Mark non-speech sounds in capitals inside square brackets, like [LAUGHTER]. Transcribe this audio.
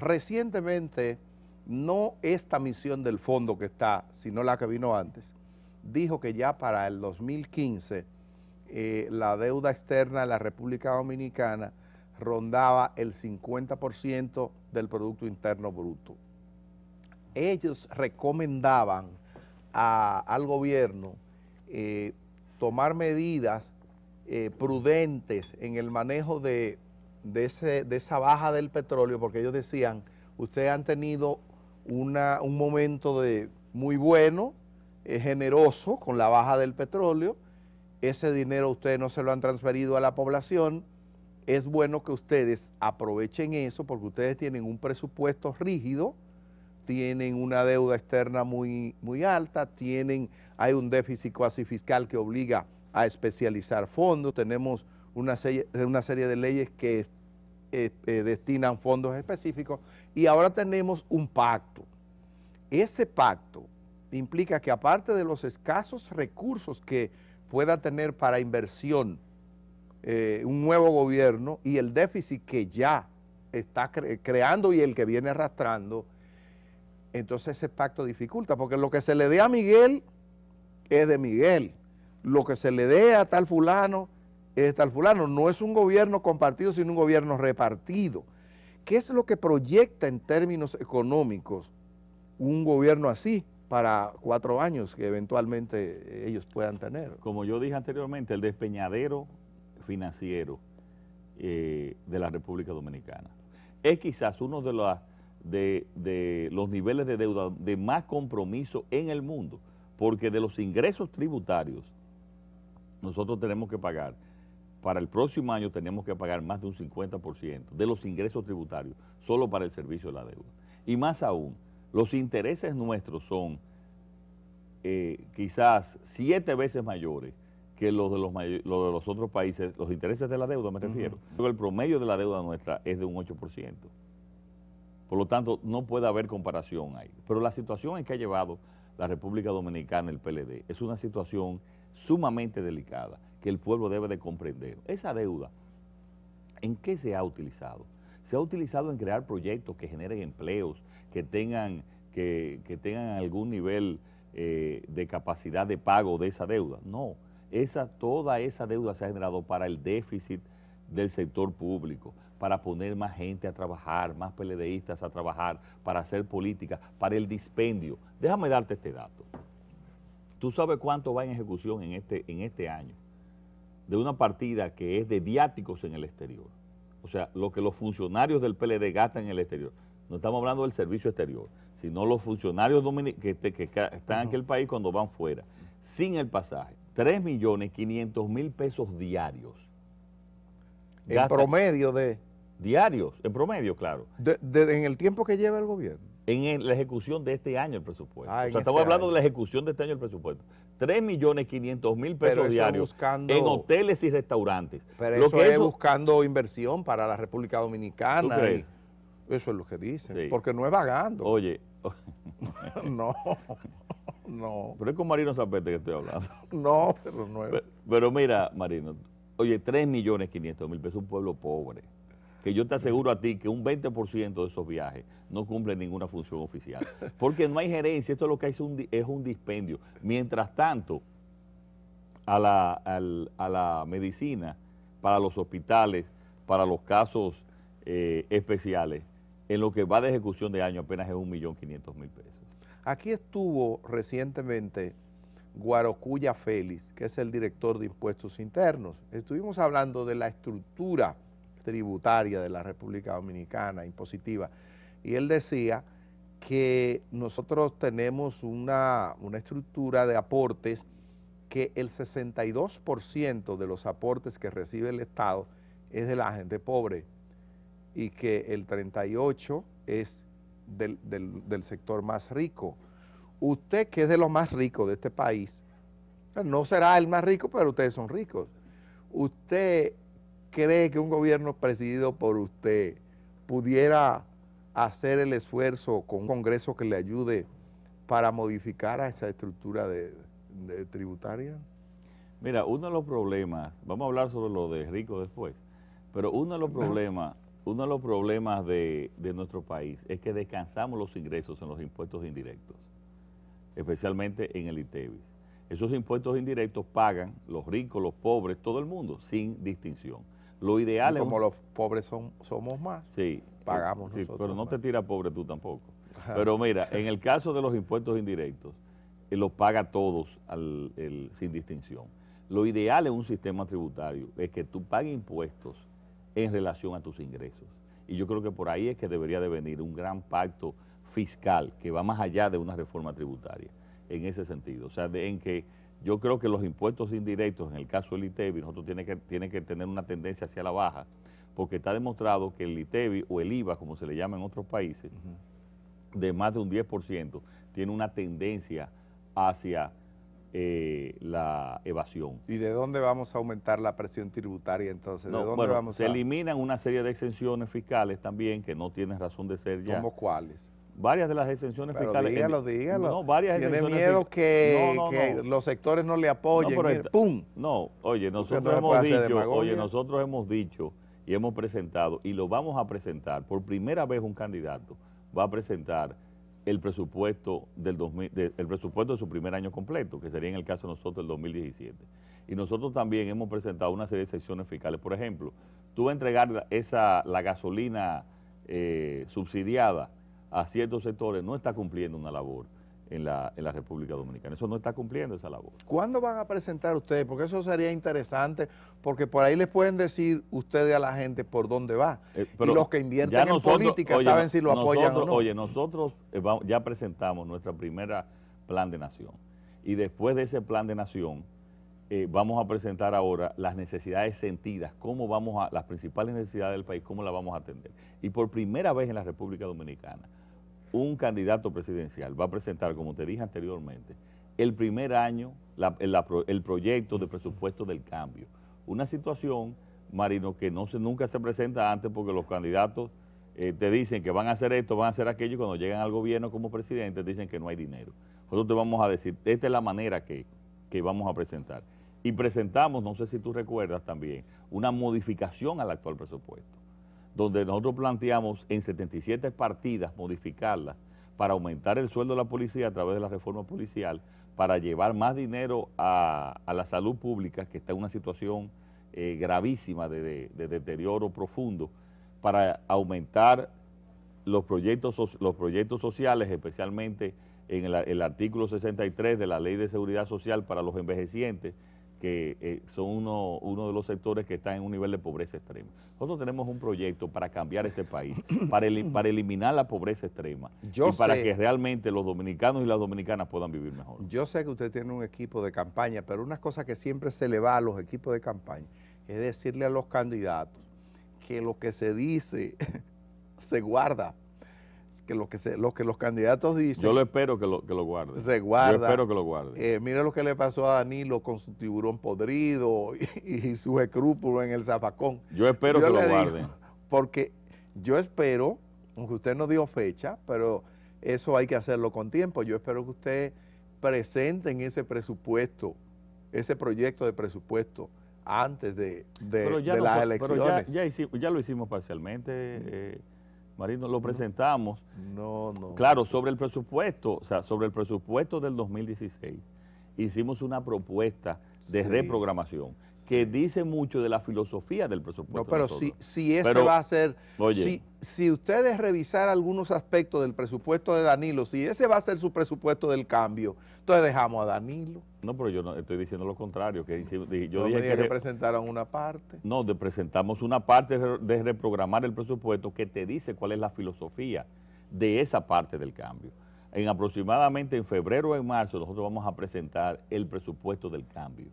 Recientemente, no esta misión del fondo que está, sino la que vino antes, dijo que ya para el 2015 eh, la deuda externa de la República Dominicana rondaba el 50% del Producto Interno Bruto. Ellos recomendaban al gobierno eh, tomar medidas eh, prudentes en el manejo de de, ese, de esa baja del petróleo, porque ellos decían, ustedes han tenido un momento de muy bueno, eh, generoso con la baja del petróleo, ese dinero ustedes no se lo han transferido a la población, es bueno que ustedes aprovechen eso porque ustedes tienen un presupuesto rígido, tienen una deuda externa muy, muy alta, tienen, hay un déficit cuasi fiscal que obliga a especializar fondos, tenemos una serie, una serie de leyes que eh, eh, destinan fondos específicos y ahora tenemos un pacto. Ese pacto implica que aparte de los escasos recursos que pueda tener para inversión eh, un nuevo gobierno y el déficit que ya está creando y el que viene arrastrando, entonces ese pacto dificulta, porque lo que se le dé a Miguel es de Miguel, lo que se le dé a tal fulano Está fulano. No es un gobierno compartido, sino un gobierno repartido. ¿Qué es lo que proyecta en términos económicos un gobierno así? para cuatro años que eventualmente ellos puedan tener. Como yo dije anteriormente, el despeñadero financiero eh, de la República Dominicana. Es quizás uno de, los niveles de deuda de más compromiso en el mundo, porque de los ingresos tributarios nosotros tenemos que pagar para el próximo año tenemos que pagar más de un 50% de los ingresos tributarios solo para el servicio de la deuda. Y más aún, los intereses nuestros son eh, quizás siete veces mayores que los de los, de los otros países, los intereses de la deuda me refiero. pero El promedio de la deuda nuestra es de un 8%. Por lo tanto, no puede haber comparación ahí. Pero la situación en que ha llevado la República Dominicana, el PLD, es una situación sumamente delicada que el pueblo debe de comprender. Esa deuda, ¿en qué se ha utilizado? Se ha utilizado en crear proyectos que generen empleos, que tengan, que, tengan algún nivel eh, de capacidad de pago de esa deuda. No, esa, toda esa deuda se ha generado para el déficit del sector público, para poner más gente a trabajar, más PLDistas a trabajar, para hacer política, para el dispendio. Déjame darte este dato. ¿Tú sabes cuánto va en ejecución en este, en este año? de una partida que es de diáticos en el exterior. O sea, lo que los funcionarios del PLD gastan en el exterior. No estamos hablando del servicio exterior, sino los funcionarios que, que, están en aquel país cuando van fuera. Sin el pasaje, 3.500.000 millones pesos diarios. En promedio de... Diarios, en promedio, claro. en el tiempo que lleva el gobierno en la ejecución de este año el presupuesto. Ah, o sea, estamos este hablando de la ejecución de este año el presupuesto. 3 millones mil pesos diarios en hoteles y restaurantes. Pero eso es buscando inversión para la República Dominicana. eso es lo que dicen, porque no es vagando. Oye. [LAUGHS] no, no. Pero es con Marino Zapete que estoy hablando. no, pero no es. Pero, mira, Marino, oye, 3 millones 500 mil pesos, un pueblo pobre que yo te aseguro a ti que un 20% de esos viajes no cumplen ninguna función oficial. Porque no hay gerencia, esto es lo que es un, es un dispendio. Mientras tanto, a la, medicina, para los hospitales, para los casos eh, especiales, en lo que va de ejecución de año apenas es 1.500.000 pesos. Aquí estuvo recientemente Guarocuya Félix, que es el director de impuestos internos. Estuvimos hablando de la estructura tributaria de la República Dominicana, impositiva. Y él decía que nosotros tenemos una, estructura de aportes que el 62% de los aportes que recibe el Estado es de la gente pobre y que el 38% es del, del sector más rico. Usted que es de los más ricos de este país, no será el más rico, pero ustedes son ricos. Usted cree que un gobierno presidido por usted pudiera hacer el esfuerzo con un Congreso que le ayude para modificar a esa estructura de, tributaria? Mira, uno de los problemas, vamos a hablar sobre lo de ricos después, pero uno de los problemas, uno de los problemas de, de nuestro país es que descansamos los ingresos en los impuestos indirectos, especialmente en el ITEVIS. Esos impuestos indirectos pagan los ricos, los pobres, todo el mundo, sin distinción. Lo ideal Como los pobres somos más, sí, pagamos sí, Pero no te tira pobre tú tampoco. Pero mira, en el caso de los impuestos indirectos, eh, los paga todos sin distinción. Lo ideal en un sistema tributario es que tú pagues impuestos en relación a tus ingresos. Y yo creo que por ahí es que debería de venir un gran pacto fiscal que va más allá de una reforma tributaria, en ese sentido. O sea, en que yo creo que los impuestos indirectos, en el caso del ITEBI, e nosotros tiene que, tiene que tener una tendencia hacia la baja, porque está demostrado que el ITEBI e o el IVA, como se le llama en otros países, de más de un 10%, tiene una tendencia hacia eh, la evasión. ¿Y de dónde vamos a aumentar la presión tributaria entonces? se eliminan una serie de exenciones fiscales también que no tienen razón de ser ya. ¿Cómo cuáles? varias de las exenciones pero fiscales. Dígalo, dígalo. No, varias Tiene miedo que, los sectores no le apoyen. ¡Pum! No, oye, nosotros hemos dicho, oye, nosotros hemos dicho y hemos presentado y lo vamos a presentar. Por primera vez un candidato va a presentar el presupuesto del 2000, de, presupuesto de su primer año completo, que sería en el caso de nosotros el 2017. Y nosotros también hemos presentado una serie de exenciones fiscales. Por ejemplo, tú vas a entregar esa, la gasolina eh, subsidiada a ciertos sectores no está cumpliendo una labor en la, República Dominicana. Eso no está cumpliendo esa labor. ¿Cuándo van a presentar ustedes? Porque eso sería interesante, porque por ahí les pueden decir ustedes a la gente por dónde va. Eh, y los que invierten en política saben si lo apoyan o no. Oye, nosotros eh, ya presentamos nuestra primera plan de nación. Y después de ese plan de nación, eh, vamos a presentar ahora las necesidades sentidas, cómo vamos a, las principales necesidades del país, cómo las vamos a atender. Y por primera vez en la República Dominicana, un candidato presidencial va a presentar, como te dije anteriormente, el primer año el proyecto de presupuesto del cambio. Una situación, Marino, que nunca se presenta antes porque los candidatos eh, te dicen que van a hacer esto, van a hacer aquello, y cuando llegan al gobierno como presidente dicen que no hay dinero. Nosotros te vamos a decir, esta es la manera que vamos a presentar. Y presentamos, no sé si tú recuerdas también, una modificación al actual presupuesto donde nosotros planteamos en 77 partidas modificarlas para aumentar el sueldo de la policía a través de la reforma policial, para llevar más dinero a, la salud pública, que está en una situación eh, gravísima de, deterioro profundo, para aumentar los proyectos, los proyectos sociales, especialmente en el, el artículo 63 de la Ley de Seguridad Social para los envejecientes, que eh, son uno, de los sectores que están en un nivel de pobreza extrema. Nosotros tenemos un proyecto para cambiar este país, [COUGHS] para, para eliminar la pobreza extrema y para que realmente los dominicanos y las dominicanas puedan vivir mejor. Yo sé que usted tiene un equipo de campaña, pero una cosa que siempre se le va a los equipos de campaña es decirle a los candidatos que lo que se dice [LAUGHS] se guarda lo que, los candidatos dicen... Yo lo espero que lo, que lo guarde. Se guarda. Yo espero que lo guarde. Eh, lo que le pasó a Danilo con su tiburón podrido y, [LAUGHS] su escrúpulo en el zapacón. Yo espero que lo guarde. [LAUGHS] Porque yo espero, aunque usted no dio fecha, pero eso hay que hacerlo con tiempo. Yo espero que usted presente en ese presupuesto, ese proyecto de presupuesto antes de, las elecciones. Pero ya, lo hicimos parcialmente. Mm. Eh, Marino, lo presentamos. No, no. Claro, sobre el presupuesto, o sea, sobre el presupuesto del 2016, hicimos una propuesta de reprogramación que dice mucho de la filosofía del presupuesto. No, pero si, si ese va a ser, si, si ustedes revisar algunos aspectos del presupuesto de Danilo, si ese va a ser su presupuesto del cambio, entonces dejamos a Danilo. No, pero yo no, estoy diciendo lo contrario. Que yo no dije que, que, presentaron una parte. No, de, presentamos una parte de, de reprogramar el presupuesto que te dice cuál es la filosofía de esa parte del cambio. En aproximadamente en febrero o en marzo nosotros vamos a presentar el presupuesto del cambio.